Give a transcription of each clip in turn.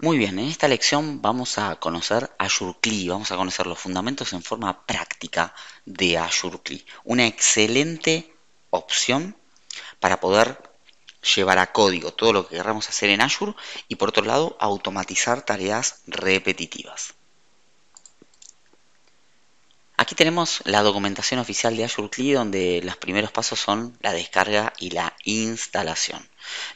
Muy bien, en esta lección vamos a conocer Azure CLI, vamos a conocer los fundamentos en forma práctica de Azure CLI. Una excelente opción para poder llevar a código todo lo que queramos hacer en Azure y por otro lado automatizar tareas repetitivas. Aquí tenemos la documentación oficial de Azure CLI donde los primeros pasos son la descarga y la instalación.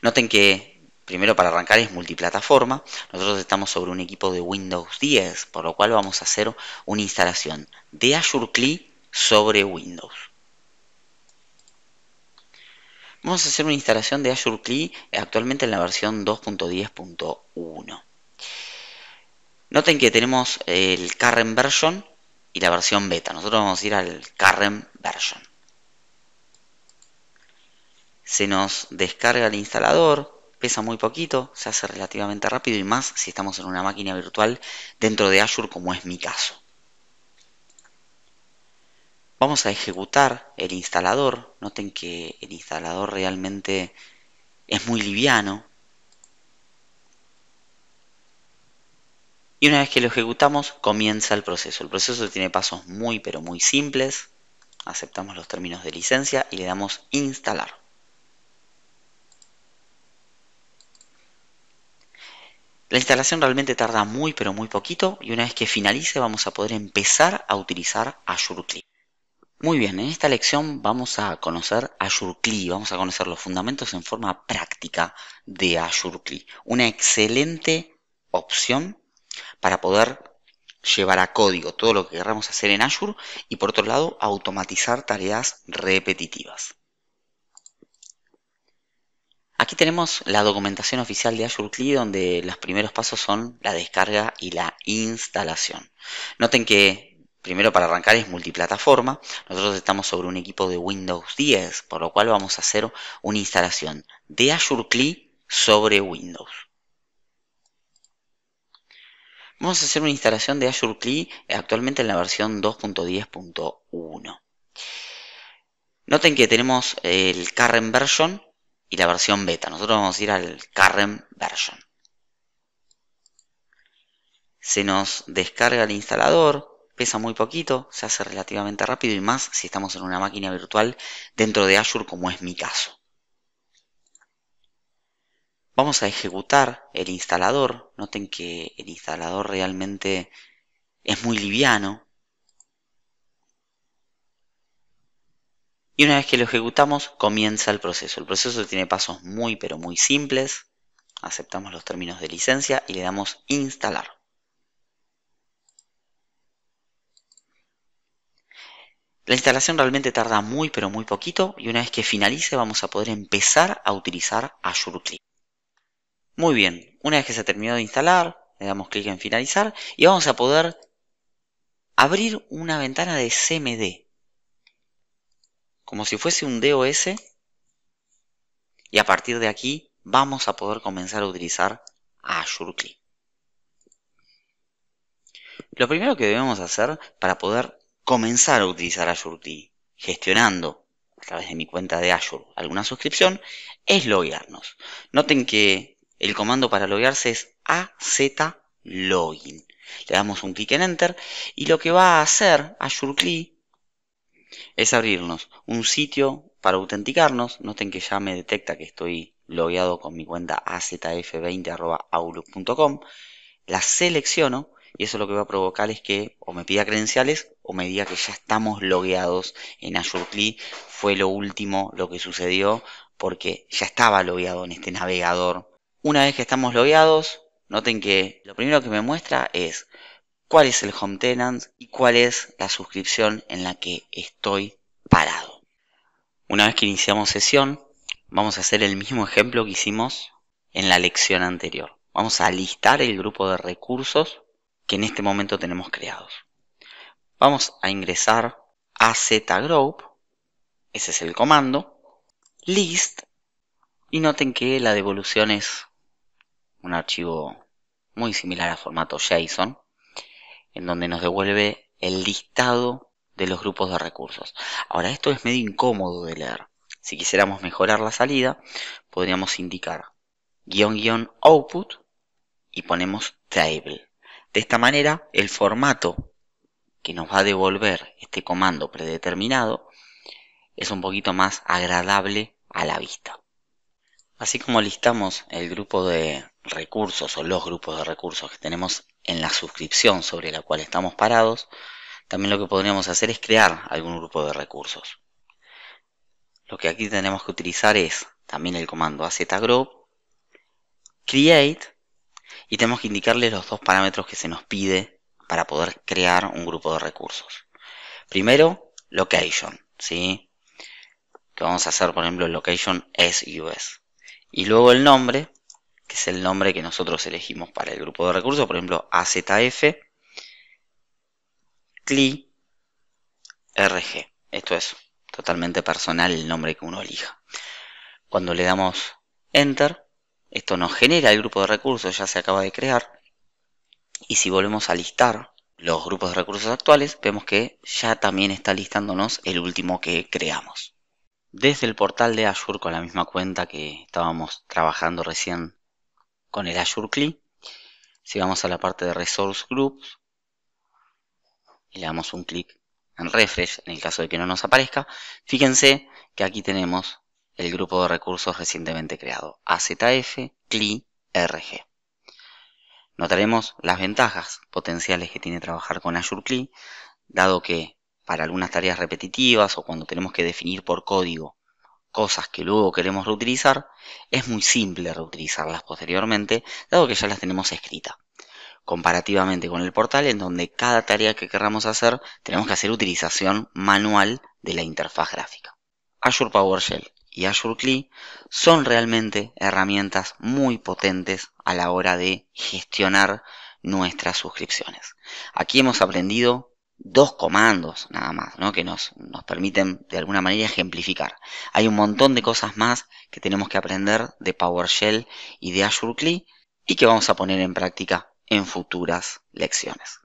Noten que primero para arrancar es multiplataforma. Nosotros estamos sobre un equipo de Windows 10, por lo cual vamos a hacer una instalación de Azure CLI sobre Windows. Vamos a hacer una instalación de Azure CLI actualmente en la versión 2.10.1. Noten que tenemos el current version y la versión beta. Nosotros vamos a ir al current version. Se nos descarga el instalador, pesa muy poquito, se hace relativamente rápido y más si estamos en una máquina virtual dentro de Azure como es mi caso. Vamos a ejecutar el instalador, noten que el instalador realmente es muy liviano. Y una vez que lo ejecutamos comienza el proceso. El proceso tiene pasos muy pero muy simples. Aceptamos los términos de licencia y le damos instalar. La instalación realmente tarda muy pero muy poquito y una vez que finalice vamos a poder empezar a utilizar Azure CLI. Muy bien, en esta lección vamos a conocer Azure CLI, vamos a conocer los fundamentos en forma práctica de Azure CLI. Una excelente opción para poder llevar a código todo lo que queramos hacer en Azure y por otro lado automatizar tareas repetitivas. Aquí tenemos la documentación oficial de Azure CLI donde los primeros pasos son la descarga y la instalación. Noten que primero para arrancar es multiplataforma. Nosotros estamos sobre un equipo de Windows 10, por lo cual vamos a hacer una instalación de Azure CLI sobre Windows. Vamos a hacer una instalación de Azure CLI actualmente en la versión 2.10.1. Noten que tenemos el current version y la versión beta. Nosotros vamos a ir al current version. Se nos descarga el instalador, pesa muy poquito, se hace relativamente rápido y más si estamos en una máquina virtual dentro de Azure como es mi caso. Vamos a ejecutar el instalador. Noten que el instalador realmente es muy liviano. Y una vez que lo ejecutamos, comienza el proceso. El proceso tiene pasos muy, pero muy simples. Aceptamos los términos de licencia y le damos instalar. La instalación realmente tarda muy, pero muy poquito y una vez que finalice vamos a poder empezar a utilizar Azure Click. Muy bien, una vez que se ha terminado de instalar, le damos clic en finalizar y vamos a poder abrir una ventana de CMD como si fuese un DOS y a partir de aquí vamos a poder comenzar a utilizar Azure CLI. Lo primero que debemos hacer para poder comenzar a utilizar Azure CLI, gestionando a través de mi cuenta de Azure alguna suscripción es loguearnos. Noten que el comando para loguearse es AZ login. Le damos un clic en enter y lo que va a hacer Azure CLI, es abrirnos un sitio para autenticarnos. Noten que ya me detecta que estoy logueado con mi cuenta azf20.outlook.com. La selecciono y eso lo que va a provocar es que o me pida credenciales o me diga que ya estamos logueados en Azure CLI. Fue lo último lo que sucedió porque ya estaba logueado en este navegador. Una vez que estamos logueados, noten que lo primero que me muestra es cuál es el home tenant y cuál es la suscripción en la que estoy parado. Una vez que iniciamos sesión, vamos a hacer el mismo ejemplo que hicimos en la lección anterior. Vamos a listar el grupo de recursos que en este momento tenemos creados. Vamos a ingresar a zgroup, ese es el comando, list, y noten que la devolución es un archivo muy similar a formato JSON, en donde nos devuelve el listado de los grupos de recursos. Ahora, esto es medio incómodo de leer. Si quisiéramos mejorar la salida, podríamos indicar guión output y ponemos table. De esta manera, el formato que nos va a devolver este comando predeterminado es un poquito más agradable a la vista. Así como listamos el grupo de recursos o los grupos de recursos que tenemos en la suscripción sobre la cual estamos parados, también lo que podríamos hacer es crear algún grupo de recursos. Lo que aquí tenemos que utilizar es también el comando azgroup, create, y tenemos que indicarle los dos parámetros que se nos pide para poder crear un grupo de recursos. Primero, location, ¿sí? Que vamos a hacer, por ejemplo, location es US. Y luego el nombre, que es el nombre que nosotros elegimos para el grupo de recursos, por ejemplo, AZF, CLI, RG. Esto es totalmente personal el nombre que uno elija. Cuando le damos Enter, esto nos genera el grupo de recursos, ya se acaba de crear. Y si volvemos a listar los grupos de recursos actuales, vemos que ya también está listándonos el último que creamos desde el portal de Azure con la misma cuenta que estábamos trabajando recién con el Azure CLI. Si vamos a la parte de Resource Groups y le damos un clic en Refresh en el caso de que no nos aparezca, fíjense que aquí tenemos el grupo de recursos recientemente creado, AZF CLI RG. Notaremos las ventajas potenciales que tiene trabajar con Azure CLI, dado que para algunas tareas repetitivas o cuando tenemos que definir por código cosas que luego queremos reutilizar, es muy simple reutilizarlas posteriormente, dado que ya las tenemos escritas. Comparativamente con el portal, en donde cada tarea que querramos hacer, tenemos que hacer utilización manual de la interfaz gráfica. Azure PowerShell y Azure CLI son realmente herramientas muy potentes a la hora de gestionar nuestras suscripciones. Aquí hemos aprendido dos comandos nada más, que nos, nos permiten de alguna manera ejemplificar. Hay un montón de cosas más que tenemos que aprender de PowerShell y de Azure CLI y que vamos a poner en práctica en futuras lecciones.